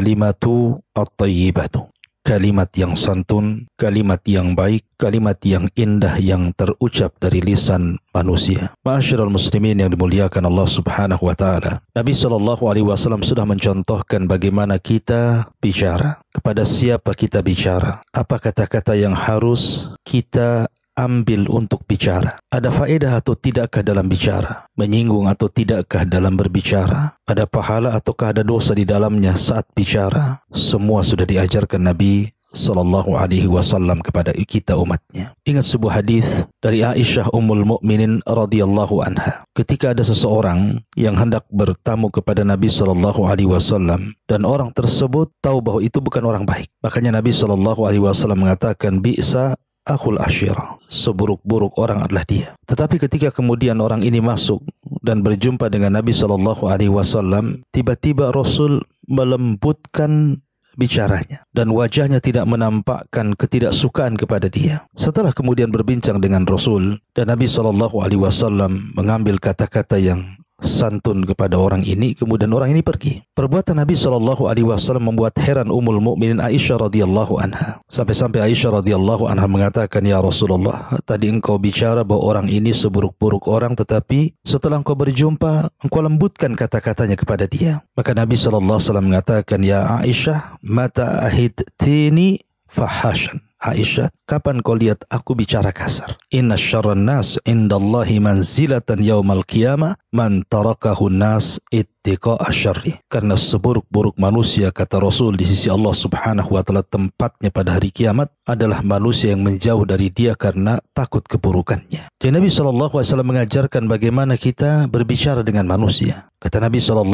Al-kalimatu at-tayyibatu. Kalimat yang santun, kalimat yang baik, kalimat yang indah yang terucap dari lisan manusia. Masyarul muslimin yang dimuliakan Allah Subhanahu wa taala. Nabi sallallahu alaihi wasallam sudah mencontohkan bagaimana kita bicara, kepada siapa kita bicara, apa kata-kata yang harus kita ambil untuk bicara? Ada faedah atau tidakkah dalam bicara? Menyinggung atau tidakkah dalam berbicara? Ada pahala ataukah ada dosa di dalamnya saat bicara? Semua sudah diajarkan Nabi sallallahu alaihi wasallam kepada kita umatnya. Ingat sebuah hadis dari Aisyah Ummul Mukminin radhiyallahu anha. Ketika ada seseorang yang hendak bertamu kepada Nabi sallallahu alaihi wasallam dan orang tersebut tahu bahwa itu bukan orang baik. Makanya Nabi sallallahu alaihi wasallam mengatakan bi'sa akhul ashira. Seburuk-buruk orang adalah dia. Tetapi ketika kemudian orang ini masuk dan berjumpa dengan Nabi Shallallahu Alaihi Wasallam, tiba-tiba Rasul melembutkan bicaranya dan wajahnya tidak menampakkan ketidaksukaan kepada dia. Setelah kemudian berbincang dengan Rasul dan Nabi Shallallahu Alaihi Wasallam mengambil kata-kata yang santun kepada orang ini kemudian orang ini pergi perbuatan Nabi sallallahu alaihi wasallam membuat heran umul mukminin Aisyah radhiyallahu anha sampai-sampai Aisyah radhiyallahu anha mengatakan ya Rasulullah tadi engkau bicara bahwa orang ini seburuk-buruk orang tetapi setelah engkau berjumpa engkau lembutkan kata-katanya kepada dia maka Nabi sallallahu alaihi wasallam mengatakan ya Aisyah mata ahid tini fahashan Aisyah, kapan kau lihat aku bicara kasar? Inna syarran nas indallahi manzilatan yaumal qiyamah man tarakahu nas ittiqa asyarri. Karena seburuk-buruk manusia kata Rasul di sisi Allah Subhanahu wa taala tempatnya pada hari kiamat adalah manusia yang menjauh dari dia karena takut keburukannya. Jadi Nabi saw mengajarkan bagaimana kita berbicara dengan manusia. Kata Nabi saw,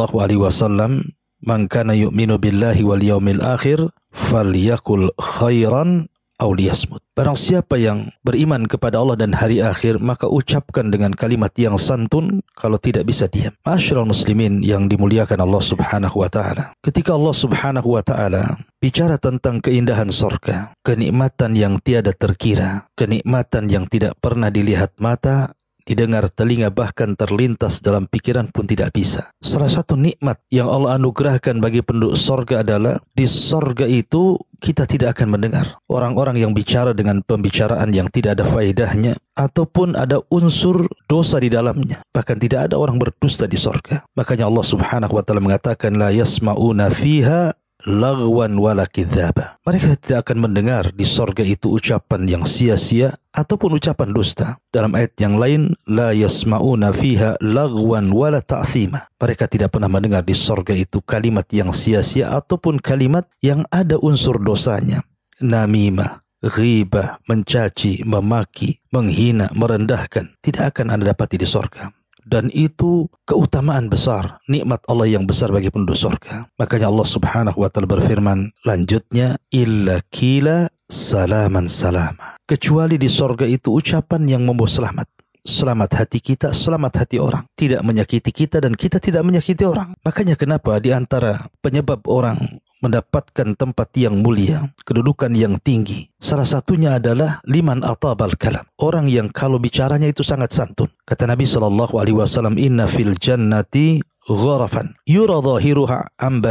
"Man kana yu'minu billahi wal yaumil akhir falyakul khairan auliyasmut. Barang siapa yang beriman kepada Allah dan hari akhir, maka ucapkan dengan kalimat yang santun kalau tidak bisa diam. Masyarul muslimin yang dimuliakan Allah subhanahu wa ta'ala. Ketika Allah subhanahu wa ta'ala bicara tentang keindahan sorga, kenikmatan yang tiada terkira, kenikmatan yang tidak pernah dilihat mata didengar telinga bahkan terlintas dalam pikiran pun tidak bisa. Salah satu nikmat yang Allah anugerahkan bagi penduduk sorga adalah di sorga itu kita tidak akan mendengar orang-orang yang bicara dengan pembicaraan yang tidak ada faedahnya ataupun ada unsur dosa di dalamnya. Bahkan tidak ada orang berdusta di sorga. Makanya Allah subhanahu wa ta'ala mengatakan la yasma'una fiha lagwan wala kidzaba. Mereka tidak akan mendengar di sorga itu ucapan yang sia-sia ataupun ucapan dusta. Dalam ayat yang lain, la yasma'una fiha lagwan wala ta'thima. Mereka tidak pernah mendengar di sorga itu kalimat yang sia-sia ataupun kalimat yang ada unsur dosanya. Namimah, ghibah, mencaci, memaki, menghina, merendahkan. Tidak akan Anda dapati di sorga dan itu keutamaan besar nikmat Allah yang besar bagi penduduk surga makanya Allah Subhanahu wa taala berfirman lanjutnya illa kila salaman salama kecuali di surga itu ucapan yang membawa selamat selamat hati kita, selamat hati orang. Tidak menyakiti kita dan kita tidak menyakiti orang. Makanya kenapa di antara penyebab orang mendapatkan tempat yang mulia, kedudukan yang tinggi. Salah satunya adalah liman atabal kalam, orang yang kalau bicaranya itu sangat santun. Kata Nabi Shallallahu alaihi wasallam, "Inna fil jannati ghurafan yura zahiruha am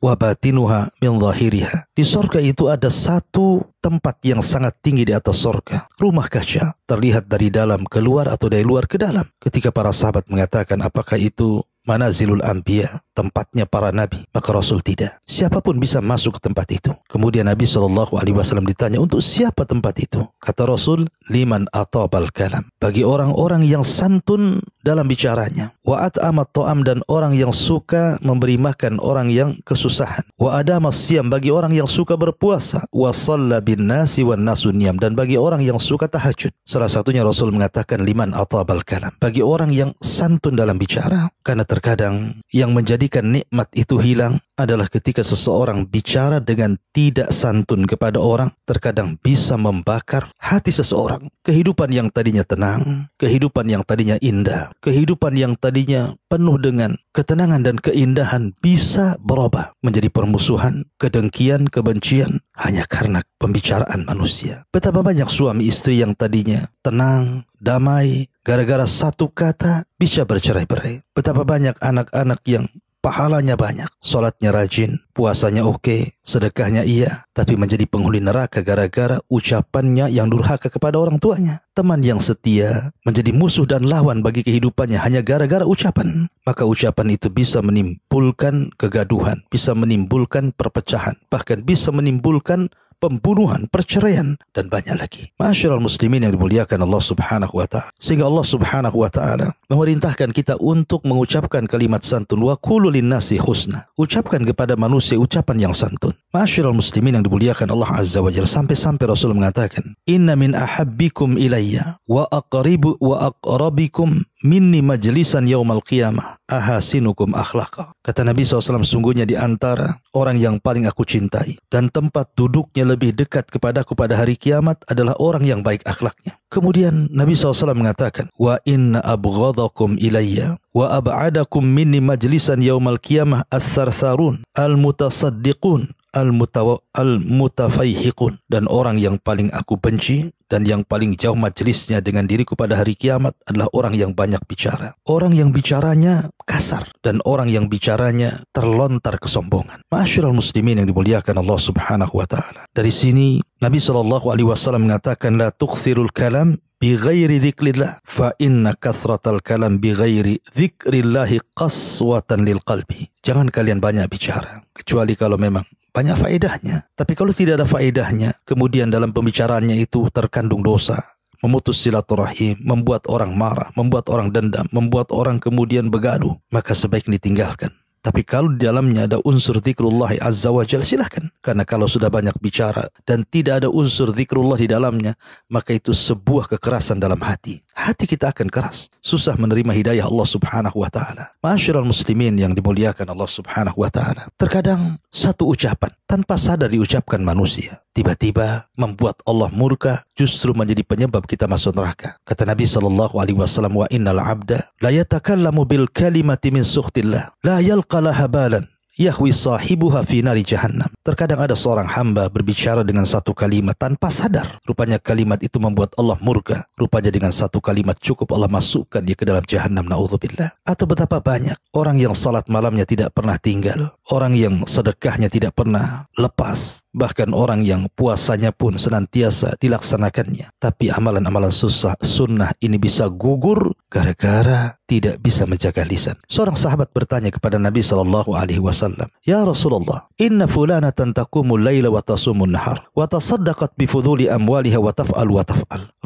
wa batinuha min zahiriha. Di sorga itu ada satu tempat yang sangat tinggi di atas sorga. Rumah kaca terlihat dari dalam keluar atau dari luar ke dalam. Ketika para sahabat mengatakan apakah itu Mana Zilul ambia, tempatnya para nabi, maka Rasul tidak. Siapapun bisa masuk ke tempat itu. Kemudian Nabi Shallallahu alaihi wasallam ditanya, "Untuk siapa tempat itu?" Kata Rasul, liman atabal kalam bagi orang-orang yang santun dalam bicaranya wa at'ama ta'am dan orang yang suka memberi makan orang yang kesusahan wa adama siam bagi orang yang suka berpuasa wa shalla bin nasi wan nasu niyam dan bagi orang yang suka tahajud salah satunya Rasul mengatakan liman atabal kalam bagi orang yang santun dalam bicara karena terkadang yang menjadikan nikmat itu hilang adalah ketika seseorang bicara dengan tidak santun kepada orang, terkadang bisa membakar hati seseorang. Kehidupan yang tadinya tenang, kehidupan yang tadinya indah, kehidupan yang tadinya penuh dengan ketenangan dan keindahan bisa berubah menjadi permusuhan, kedengkian, kebencian hanya karena pembicaraan manusia. Betapa banyak suami istri yang tadinya tenang, damai, gara-gara satu kata bisa bercerai-berai. Betapa banyak anak-anak yang pahalanya banyak, sholatnya rajin, puasanya oke, sedekahnya iya, tapi menjadi penghuni neraka gara-gara ucapannya yang durhaka kepada orang tuanya. Teman yang setia menjadi musuh dan lawan bagi kehidupannya hanya gara-gara ucapan. Maka ucapan itu bisa menimbulkan kegaduhan, bisa menimbulkan perpecahan, bahkan bisa menimbulkan pembunuhan, perceraian, dan banyak lagi. Masyarakat muslimin yang dimuliakan Allah subhanahu wa ta'ala. Sehingga Allah subhanahu wa ta'ala memerintahkan kita untuk mengucapkan kalimat santun. Wa kululin nasi husna. Ucapkan kepada manusia ucapan yang santun. Masyurul muslimin yang dimuliakan Allah Azza wa Jalla sampai-sampai Rasul mengatakan, "Inna min ahabbikum ilayya wa aqribu wa aqrabikum minni majlisan yaumal qiyamah ahasinukum akhlaqa." Kata Nabi SAW, sungguhnya di antara orang yang paling aku cintai dan tempat duduknya lebih dekat kepadaku pada hari kiamat adalah orang yang baik akhlaknya. Kemudian Nabi SAW mengatakan, "Wa inna abghadakum ilayya wa ab'adakum minni majlisan yaumal qiyamah as-sarsarun al-mutasaddiqun al-mutafaihiqun dan orang yang paling aku benci dan yang paling jauh majelisnya dengan diriku pada hari kiamat adalah orang yang banyak bicara. Orang yang bicaranya kasar dan orang yang bicaranya terlontar kesombongan. Masyurul muslimin yang dimuliakan Allah Subhanahu wa taala. Dari sini Nabi Shallallahu alaihi wasallam mengatakan la tukthirul kalam bi ghairi dzikrillah fa inna kathratal kalam bi ghairi dzikrillah qaswatan lil qalbi. Jangan kalian banyak bicara kecuali kalau memang banyak faedahnya. Tapi kalau tidak ada faedahnya, kemudian dalam pembicaraannya itu terkandung dosa, memutus silaturahim, membuat orang marah, membuat orang dendam, membuat orang kemudian begaduh, maka sebaiknya ditinggalkan. Tapi kalau di dalamnya ada unsur zikrullah azza wa jal, silahkan. Karena kalau sudah banyak bicara dan tidak ada unsur zikrullah di dalamnya, maka itu sebuah kekerasan dalam hati. Hati kita akan keras. Susah menerima hidayah Allah subhanahu wa ta'ala. Masyurul muslimin yang dimuliakan Allah subhanahu wa ta'ala. Terkadang satu ucapan tanpa sadar diucapkan manusia. Tiba-tiba membuat Allah murka justru menjadi penyebab kita masuk neraka. Kata Nabi sallallahu alaihi wasallam wa innal abda la yatakallamu bil kalimati min sukhtillah la yalqalaha balan yahwi sahibuha fi nari jahannam. Terkadang ada seorang hamba berbicara dengan satu kalimat tanpa sadar. Rupanya kalimat itu membuat Allah murka. Rupanya dengan satu kalimat cukup Allah masukkan dia ke dalam jahannam naudzubillah. Atau betapa banyak orang yang salat malamnya tidak pernah tinggal, orang yang sedekahnya tidak pernah lepas, bahkan orang yang puasanya pun senantiasa dilaksanakannya. Tapi amalan-amalan susah sunnah ini bisa gugur gara-gara tidak bisa menjaga lisan. Seorang sahabat bertanya kepada Nabi Shallallahu Alaihi Wasallam, ya Rasulullah, Inna fulanatan taqumul laila wa tasumun nahar wa tasaddaqat bifuduli amwaliha wa taf'al wa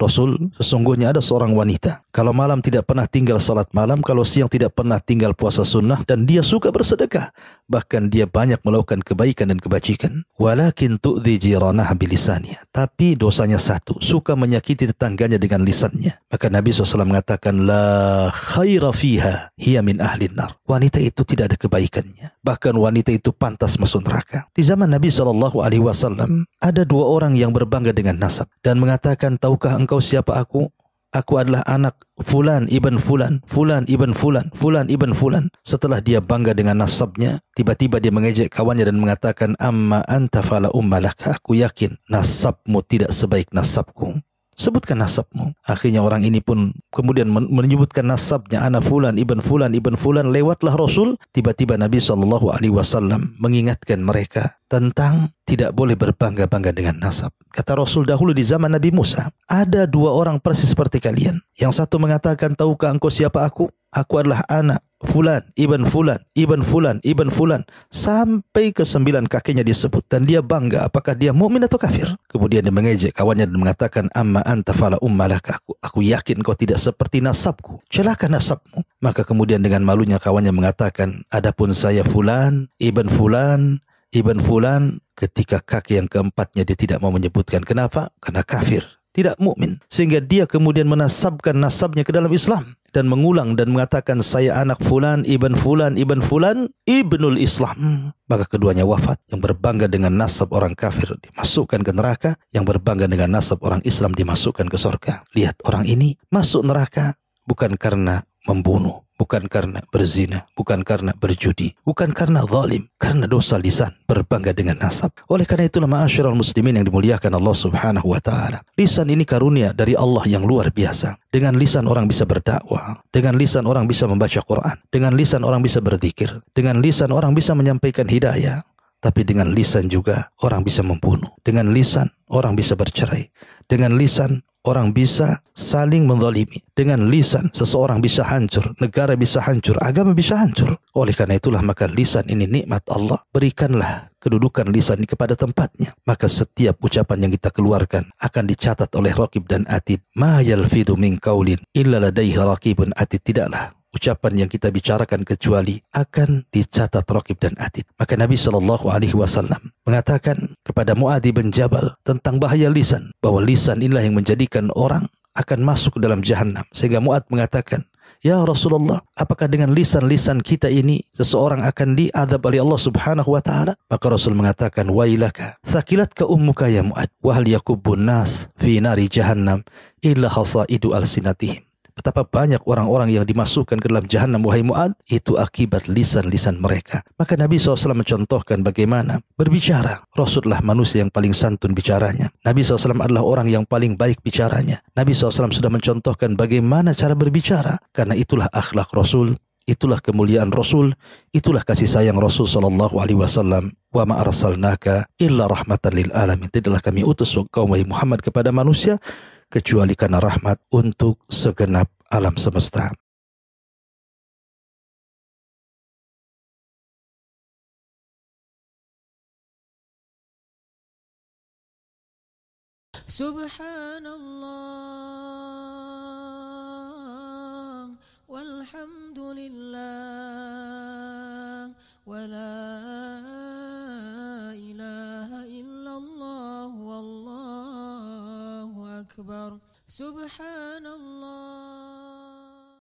Rasul, sesungguhnya ada seorang wanita. Kalau malam tidak pernah tinggal salat malam, kalau siang tidak pernah tinggal puasa sunnah dan dia suka bersedekah. Bahkan dia banyak melakukan kebaikan dan kebajikan. Walakin tu'dhi jiranah bilisaniya. Tapi dosanya satu, suka menyakiti tetangganya dengan lisannya. Maka Nabi SAW mengatakan, La khaira fiha hiya min ahlin nar. Wanita itu tidak ada kebaikannya. Bahkan wanita itu pantas masuk masuk neraka. Di zaman Nabi Shallallahu Alaihi Wasallam ada dua orang yang berbangga dengan nasab dan mengatakan, tahukah engkau siapa aku? Aku adalah anak Fulan ibn Fulan, Fulan ibn Fulan, Fulan ibn Fulan. Setelah dia bangga dengan nasabnya, tiba-tiba dia mengejek kawannya dan mengatakan, Amma anta fala ummalaka. Aku yakin nasabmu tidak sebaik nasabku. sebutkan nasabmu. Akhirnya orang ini pun kemudian menyebutkan nasabnya anak fulan ibn fulan ibn fulan lewatlah Rasul tiba-tiba Nabi Shallallahu alaihi wasallam mengingatkan mereka tentang tidak boleh berbangga-bangga dengan nasab. Kata Rasul dahulu di zaman Nabi Musa, ada dua orang persis seperti kalian. Yang satu mengatakan, tahukah engkau siapa aku? Aku adalah anak Fulan, Ibn Fulan, Ibn Fulan, Ibn Fulan sampai ke sembilan kakinya disebut dan dia bangga apakah dia mukmin atau kafir. Kemudian dia mengejek kawannya dan mengatakan amma anta fala ummalaka aku. Aku yakin kau tidak seperti nasabku. Celaka nasabmu. Maka kemudian dengan malunya kawannya mengatakan adapun saya Fulan, Ibn Fulan, Ibn Fulan ketika kaki yang keempatnya dia tidak mau menyebutkan kenapa? Karena kafir tidak mukmin sehingga dia kemudian menasabkan nasabnya ke dalam Islam dan mengulang dan mengatakan saya anak fulan ibn fulan ibn fulan ibnul Islam maka keduanya wafat yang berbangga dengan nasab orang kafir dimasukkan ke neraka yang berbangga dengan nasab orang Islam dimasukkan ke surga lihat orang ini masuk neraka bukan karena membunuh bukan karena berzina, bukan karena berjudi, bukan karena zalim, karena dosa lisan, berbangga dengan nasab. Oleh karena itulah ma'asyiral muslimin yang dimuliakan Allah Subhanahu wa taala. Lisan ini karunia dari Allah yang luar biasa. Dengan lisan orang bisa berdakwah, dengan lisan orang bisa membaca Quran, dengan lisan orang bisa berzikir, dengan lisan orang bisa menyampaikan hidayah, tapi dengan lisan juga orang bisa membunuh. Dengan lisan orang bisa bercerai. Dengan lisan orang bisa saling mendolimi. Dengan lisan seseorang bisa hancur, negara bisa hancur, agama bisa hancur. Oleh karena itulah maka lisan ini nikmat Allah. Berikanlah kedudukan lisan kepada tempatnya. Maka setiap ucapan yang kita keluarkan akan dicatat oleh Rakib dan Atid. Ma yalfidu min kaulin illa ladaihi raqibun atid. Tidaklah ucapan yang kita bicarakan kecuali akan dicatat Rokib dan Atid. Maka Nabi Shallallahu Alaihi Wasallam mengatakan kepada Muadz bin Jabal tentang bahaya lisan, bahwa lisan inilah yang menjadikan orang akan masuk dalam jahanam. Sehingga Muadz mengatakan, Ya Rasulullah, apakah dengan lisan-lisan kita ini seseorang akan diadab oleh Allah Subhanahu wa taala? Maka Rasul mengatakan, "Wailaka, thaqilatka ummuka ya Mu'ad, wa hal yakubun nas fi nari jahannam illa hasaidu sinatihim Betapa banyak orang-orang yang dimasukkan ke dalam jahanam wahai Mu'ad itu akibat lisan-lisan mereka. Maka Nabi SAW mencontohkan bagaimana berbicara. Rasulullah manusia yang paling santun bicaranya. Nabi SAW adalah orang yang paling baik bicaranya. Nabi SAW sudah mencontohkan bagaimana cara berbicara. Karena itulah akhlak Rasul, itulah kemuliaan Rasul, itulah kasih sayang Rasul Shallallahu Alaihi Wasallam. Wa ma arsalnaka illa rahmatan lil alamin. Tidaklah kami utus Muhammad kepada manusia kecuali karena rahmat untuk segenap alam semesta. Subhanallah walhamdulillah wala ilaha illallah wallah أكبر سبحان الله